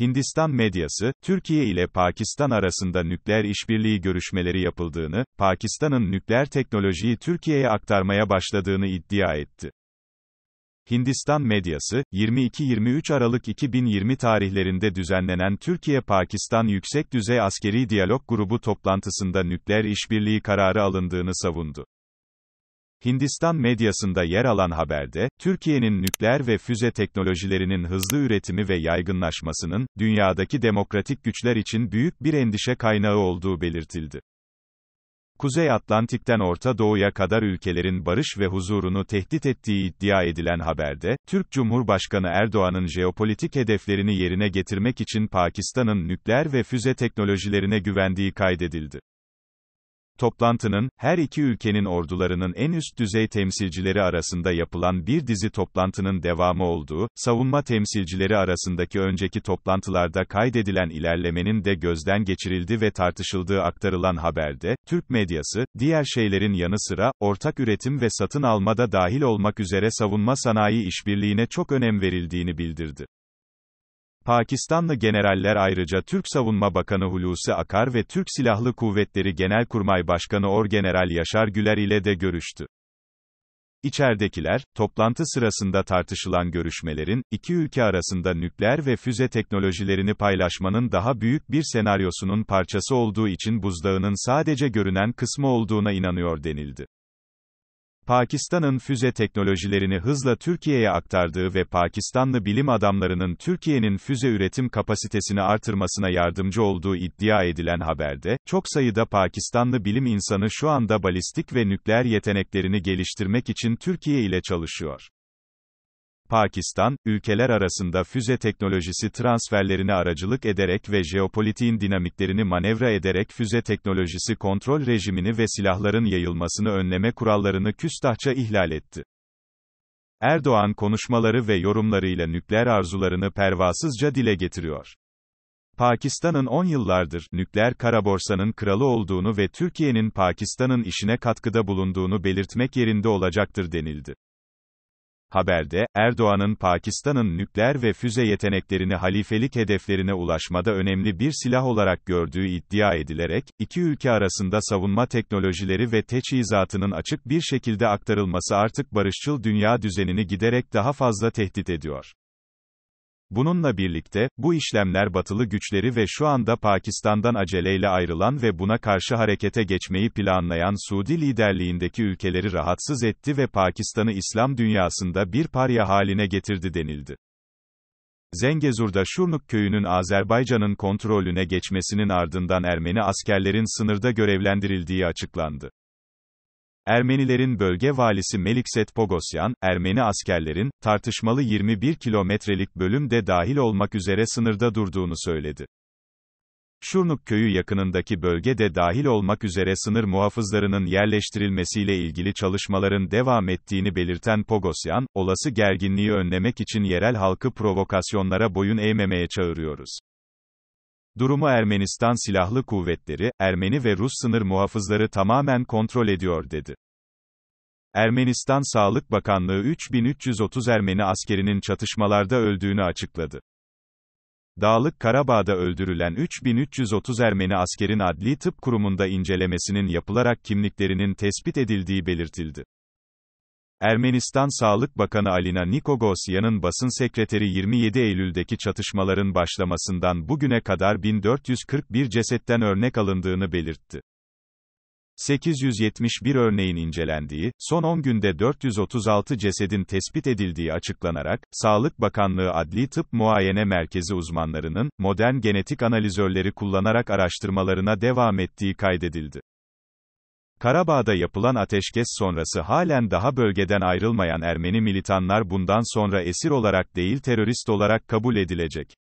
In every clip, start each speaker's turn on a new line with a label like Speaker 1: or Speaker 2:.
Speaker 1: Hindistan medyası, Türkiye ile Pakistan arasında nükleer işbirliği görüşmeleri yapıldığını, Pakistan'ın nükleer teknolojiyi Türkiye'ye aktarmaya başladığını iddia etti. Hindistan medyası, 22-23 Aralık 2020 tarihlerinde düzenlenen Türkiye-Pakistan Yüksek Düzey Askeri Diyalog Grubu toplantısında nükleer işbirliği kararı alındığını savundu. Hindistan medyasında yer alan haberde, Türkiye'nin nükleer ve füze teknolojilerinin hızlı üretimi ve yaygınlaşmasının, dünyadaki demokratik güçler için büyük bir endişe kaynağı olduğu belirtildi. Kuzey Atlantik'ten Orta Doğu'ya kadar ülkelerin barış ve huzurunu tehdit ettiği iddia edilen haberde, Türk Cumhurbaşkanı Erdoğan'ın jeopolitik hedeflerini yerine getirmek için Pakistan'ın nükleer ve füze teknolojilerine güvendiği kaydedildi. Toplantının, her iki ülkenin ordularının en üst düzey temsilcileri arasında yapılan bir dizi toplantının devamı olduğu, savunma temsilcileri arasındaki önceki toplantılarda kaydedilen ilerlemenin de gözden geçirildi ve tartışıldığı aktarılan haberde, Türk medyası, diğer şeylerin yanı sıra, ortak üretim ve satın almada dahil olmak üzere savunma sanayi işbirliğine çok önem verildiğini bildirdi. Pakistanlı generaller ayrıca Türk Savunma Bakanı Hulusi Akar ve Türk Silahlı Kuvvetleri Genelkurmay Başkanı Orgeneral Yaşar Güler ile de görüştü. İçeridekiler, toplantı sırasında tartışılan görüşmelerin, iki ülke arasında nükleer ve füze teknolojilerini paylaşmanın daha büyük bir senaryosunun parçası olduğu için buzdağının sadece görünen kısmı olduğuna inanıyor denildi. Pakistan'ın füze teknolojilerini hızla Türkiye'ye aktardığı ve Pakistanlı bilim adamlarının Türkiye'nin füze üretim kapasitesini artırmasına yardımcı olduğu iddia edilen haberde, çok sayıda Pakistanlı bilim insanı şu anda balistik ve nükleer yeteneklerini geliştirmek için Türkiye ile çalışıyor. Pakistan, ülkeler arasında füze teknolojisi transferlerini aracılık ederek ve jeopolitiğin dinamiklerini manevra ederek füze teknolojisi kontrol rejimini ve silahların yayılmasını önleme kurallarını küstahça ihlal etti. Erdoğan konuşmaları ve yorumlarıyla nükleer arzularını pervasızca dile getiriyor. Pakistan'ın 10 yıllardır nükleer karaborsanın kralı olduğunu ve Türkiye'nin Pakistan'ın işine katkıda bulunduğunu belirtmek yerinde olacaktır denildi. Haberde, Erdoğan'ın Pakistan'ın nükleer ve füze yeteneklerini halifelik hedeflerine ulaşmada önemli bir silah olarak gördüğü iddia edilerek, iki ülke arasında savunma teknolojileri ve teçhizatının açık bir şekilde aktarılması artık barışçıl dünya düzenini giderek daha fazla tehdit ediyor. Bununla birlikte, bu işlemler batılı güçleri ve şu anda Pakistan'dan aceleyle ayrılan ve buna karşı harekete geçmeyi planlayan Suudi liderliğindeki ülkeleri rahatsız etti ve Pakistan'ı İslam dünyasında bir parya haline getirdi denildi. Zengezur'da Şurnuk köyünün Azerbaycan'ın kontrolüne geçmesinin ardından Ermeni askerlerin sınırda görevlendirildiği açıklandı. Ermenilerin bölge valisi Melikset Pogosyan, Ermeni askerlerin, tartışmalı 21 kilometrelik bölüm de dahil olmak üzere sınırda durduğunu söyledi. Şurnuk köyü yakınındaki bölge de dahil olmak üzere sınır muhafızlarının yerleştirilmesiyle ilgili çalışmaların devam ettiğini belirten Pogosyan, olası gerginliği önlemek için yerel halkı provokasyonlara boyun eğmemeye çağırıyoruz. Durumu Ermenistan Silahlı Kuvvetleri, Ermeni ve Rus sınır muhafızları tamamen kontrol ediyor dedi. Ermenistan Sağlık Bakanlığı 3330 Ermeni askerinin çatışmalarda öldüğünü açıkladı. Dağlık Karabağ'da öldürülen 3330 Ermeni askerin Adli Tıp Kurumu'nda incelemesinin yapılarak kimliklerinin tespit edildiği belirtildi. Ermenistan Sağlık Bakanı Alina Nikogosyan'ın basın sekreteri 27 Eylül'deki çatışmaların başlamasından bugüne kadar 1441 cesetten örnek alındığını belirtti. 871 örneğin incelendiği, son 10 günde 436 cesedin tespit edildiği açıklanarak, Sağlık Bakanlığı Adli Tıp Muayene Merkezi uzmanlarının, modern genetik analizörleri kullanarak araştırmalarına devam ettiği kaydedildi. Karabağ'da yapılan ateşkes sonrası halen daha bölgeden ayrılmayan Ermeni militanlar bundan sonra esir olarak değil terörist olarak kabul edilecek.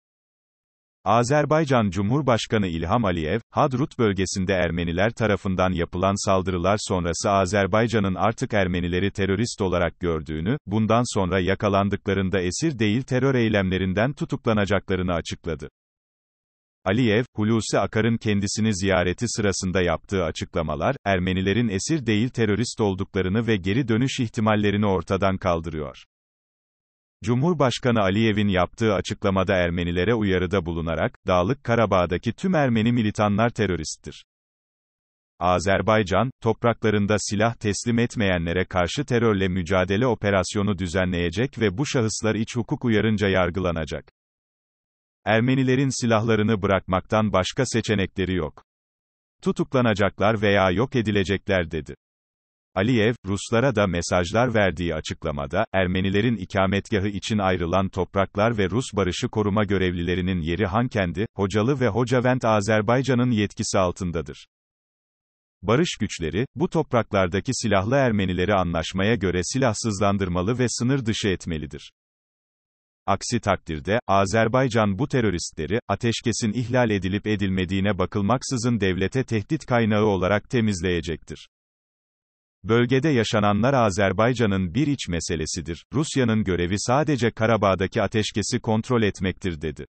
Speaker 1: Azerbaycan Cumhurbaşkanı İlham Aliyev, Hadrut bölgesinde Ermeniler tarafından yapılan saldırılar sonrası Azerbaycan'ın artık Ermenileri terörist olarak gördüğünü, bundan sonra yakalandıklarında esir değil terör eylemlerinden tutuklanacaklarını açıkladı. Aliyev, Hulusi Akar'ın kendisini ziyareti sırasında yaptığı açıklamalar, Ermenilerin esir değil terörist olduklarını ve geri dönüş ihtimallerini ortadan kaldırıyor. Cumhurbaşkanı Aliyev'in yaptığı açıklamada Ermenilere uyarıda bulunarak, Dağlık Karabağ'daki tüm Ermeni militanlar teröristtir. Azerbaycan, topraklarında silah teslim etmeyenlere karşı terörle mücadele operasyonu düzenleyecek ve bu şahıslar iç hukuk uyarınca yargılanacak. Ermenilerin silahlarını bırakmaktan başka seçenekleri yok. Tutuklanacaklar veya yok edilecekler dedi. Aliyev, Ruslara da mesajlar verdiği açıklamada, Ermenilerin ikametgahı için ayrılan topraklar ve Rus barışı koruma görevlilerinin yeri Hankendi, Hocalı ve Hocavent Azerbaycan'ın yetkisi altındadır. Barış güçleri, bu topraklardaki silahlı Ermenileri anlaşmaya göre silahsızlandırmalı ve sınır dışı etmelidir. Aksi takdirde, Azerbaycan bu teröristleri, ateşkesin ihlal edilip edilmediğine bakılmaksızın devlete tehdit kaynağı olarak temizleyecektir. Bölgede yaşananlar Azerbaycan'ın bir iç meselesidir. Rusya'nın görevi sadece Karabağ'daki ateşkesi kontrol etmektir dedi.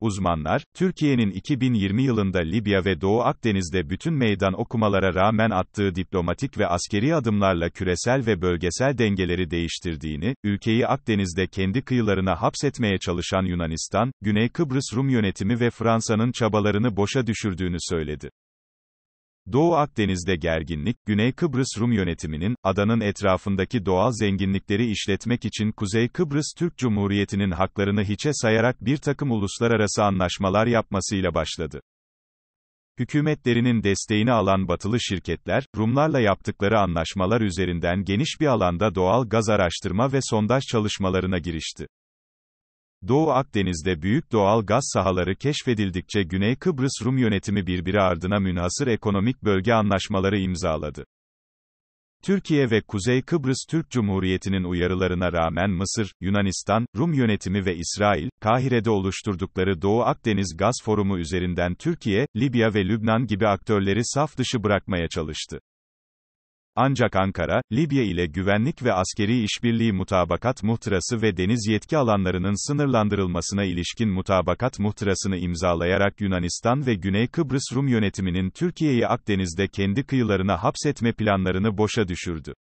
Speaker 1: Uzmanlar, Türkiye'nin 2020 yılında Libya ve Doğu Akdeniz'de bütün meydan okumalara rağmen attığı diplomatik ve askeri adımlarla küresel ve bölgesel dengeleri değiştirdiğini, ülkeyi Akdeniz'de kendi kıyılarına hapsetmeye çalışan Yunanistan, Güney Kıbrıs Rum yönetimi ve Fransa'nın çabalarını boşa düşürdüğünü söyledi. Doğu Akdeniz'de gerginlik, Güney Kıbrıs Rum yönetiminin, adanın etrafındaki doğal zenginlikleri işletmek için Kuzey Kıbrıs Türk Cumhuriyeti'nin haklarını hiçe sayarak bir takım uluslararası anlaşmalar yapmasıyla başladı. Hükümetlerinin desteğini alan batılı şirketler, Rumlarla yaptıkları anlaşmalar üzerinden geniş bir alanda doğal gaz araştırma ve sondaj çalışmalarına girişti. Doğu Akdeniz'de büyük doğal gaz sahaları keşfedildikçe Güney Kıbrıs Rum yönetimi birbiri ardına münhasır ekonomik bölge anlaşmaları imzaladı. Türkiye ve Kuzey Kıbrıs Türk Cumhuriyeti'nin uyarılarına rağmen Mısır, Yunanistan, Rum yönetimi ve İsrail, Kahire'de oluşturdukları Doğu Akdeniz Gaz Forumu üzerinden Türkiye, Libya ve Lübnan gibi aktörleri saf dışı bırakmaya çalıştı. Ancak Ankara, Libya ile güvenlik ve askeri işbirliği mutabakat muhtırası ve deniz yetki alanlarının sınırlandırılmasına ilişkin mutabakat muhtırasını imzalayarak Yunanistan ve Güney Kıbrıs Rum yönetiminin Türkiye'yi Akdeniz'de kendi kıyılarına hapsetme planlarını boşa düşürdü.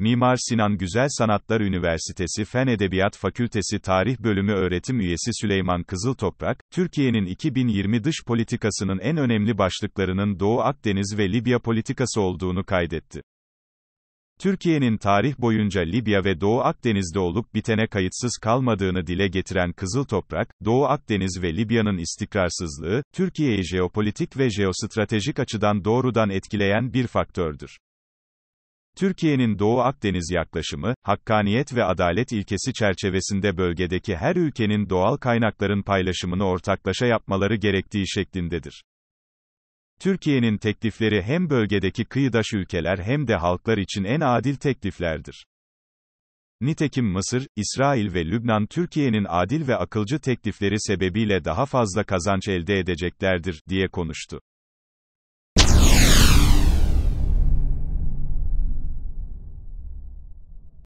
Speaker 1: Mimar Sinan Güzel Sanatlar Üniversitesi Fen Edebiyat Fakültesi Tarih Bölümü öğretim üyesi Süleyman Kızıltoprak, Türkiye'nin 2020 dış politikasının en önemli başlıklarının Doğu Akdeniz ve Libya politikası olduğunu kaydetti. Türkiye'nin tarih boyunca Libya ve Doğu Akdeniz'de olup bitene kayıtsız kalmadığını dile getiren Kızıl Toprak, Doğu Akdeniz ve Libya'nın istikrarsızlığı, Türkiye'yi jeopolitik ve jeostratejik açıdan doğrudan etkileyen bir faktördür. Türkiye'nin Doğu Akdeniz yaklaşımı, hakkaniyet ve adalet ilkesi çerçevesinde bölgedeki her ülkenin doğal kaynakların paylaşımını ortaklaşa yapmaları gerektiği şeklindedir. Türkiye'nin teklifleri hem bölgedeki kıyıdaş ülkeler hem de halklar için en adil tekliflerdir. Nitekim Mısır, İsrail ve Lübnan Türkiye'nin adil ve akılcı teklifleri sebebiyle daha fazla kazanç elde edeceklerdir diye konuştu.